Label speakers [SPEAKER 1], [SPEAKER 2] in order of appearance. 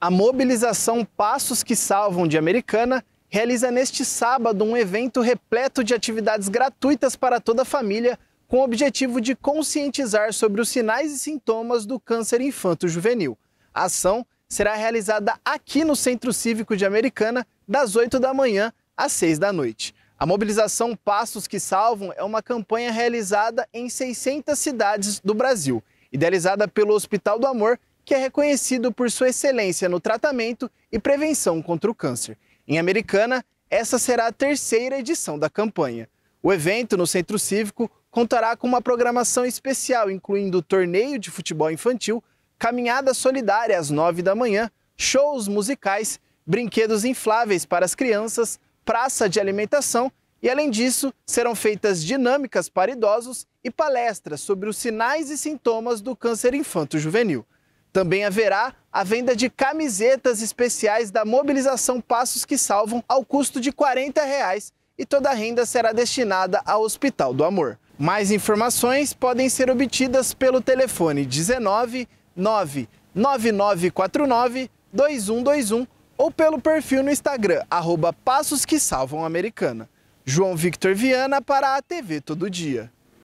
[SPEAKER 1] A mobilização Passos que Salvam de Americana realiza neste sábado um evento repleto de atividades gratuitas para toda a família, com o objetivo de conscientizar sobre os sinais e sintomas do câncer infanto-juvenil. A ação será realizada aqui no Centro Cívico de Americana, das 8 da manhã às 6 da noite. A mobilização Passos que Salvam é uma campanha realizada em 600 cidades do Brasil, idealizada pelo Hospital do Amor que é reconhecido por sua excelência no tratamento e prevenção contra o câncer. Em Americana, essa será a terceira edição da campanha. O evento no Centro Cívico contará com uma programação especial, incluindo torneio de futebol infantil, caminhada solidária às 9 da manhã, shows musicais, brinquedos infláveis para as crianças, praça de alimentação e, além disso, serão feitas dinâmicas para idosos e palestras sobre os sinais e sintomas do câncer infanto-juvenil. Também haverá a venda de camisetas especiais da mobilização Passos que Salvam ao custo de R$ 40 reais, e toda a renda será destinada ao Hospital do Amor. Mais informações podem ser obtidas pelo telefone 19 99949 2121 ou pelo perfil no Instagram, arroba Passos que Salvam Americana. João Victor Viana para a TV Todo Dia.